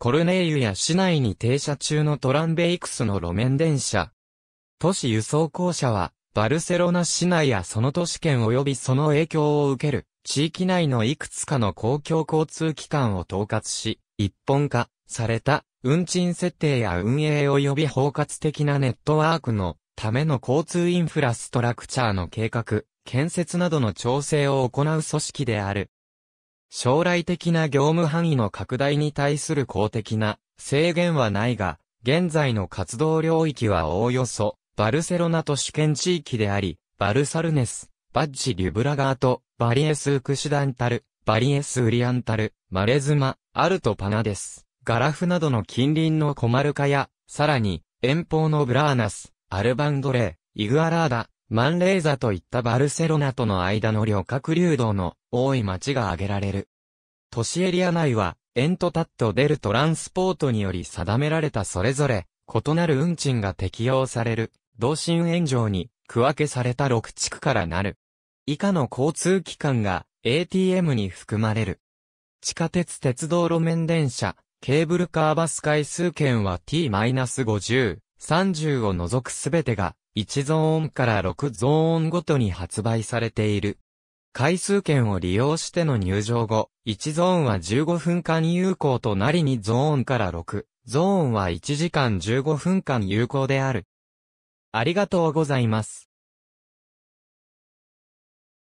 コルネーユや市内に停車中のトランベイクスの路面電車。都市輸送公社は、バルセロナ市内やその都市圏及びその影響を受ける、地域内のいくつかの公共交通機関を統括し、一本化された運賃設定や運営及び包括的なネットワークのための交通インフラストラクチャーの計画、建設などの調整を行う組織である。将来的な業務範囲の拡大に対する公的な制限はないが、現在の活動領域はおおよそ、バルセロナ都市圏地域であり、バルサルネス、バッジ・リュブラガート、バリエス・ウクシダンタル、バリエス・ウリアンタル、マレズマ、アルト・パナです。ガラフなどの近隣のコマルカや、さらに、遠方のブラーナス、アルバンドレイ、イグアラーダ、マンレーザといったバルセロナとの間の旅客流動の多い街が挙げられる。都市エリア内は、エントタット・デル・トランスポートにより定められたそれぞれ、異なる運賃が適用される、同心炎上に区分けされた6地区からなる。以下の交通機関が ATM に含まれる。地下鉄鉄道路面電車、ケーブルカーバス回数券は T-50、30を除くすべてが、1ゾーンから6ゾーンごとに発売されている。回数券を利用しての入場後、1ゾーンは15分間有効となり2ゾーンから6ゾーンは1時間15分間有効である。ありがとうございます。